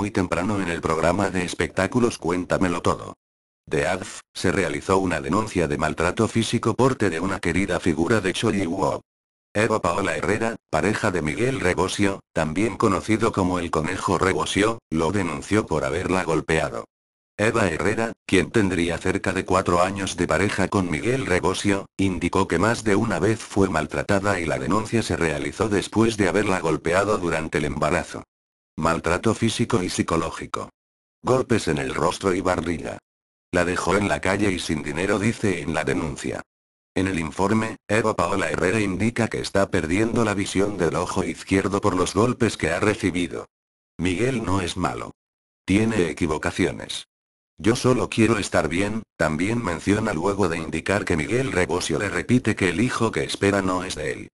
muy temprano en el programa de espectáculos Cuéntamelo Todo. De ADF, se realizó una denuncia de maltrato físico porte de una querida figura de Choi Eva Paola Herrera, pareja de Miguel Rebosio, también conocido como el Conejo Rebosio, lo denunció por haberla golpeado. Eva Herrera, quien tendría cerca de cuatro años de pareja con Miguel Rebosio, indicó que más de una vez fue maltratada y la denuncia se realizó después de haberla golpeado durante el embarazo. Maltrato físico y psicológico. Golpes en el rostro y barriga. La dejó en la calle y sin dinero dice en la denuncia. En el informe, Eva Paola Herrera indica que está perdiendo la visión del ojo izquierdo por los golpes que ha recibido. Miguel no es malo. Tiene equivocaciones. Yo solo quiero estar bien, también menciona luego de indicar que Miguel Rebosio le repite que el hijo que espera no es de él.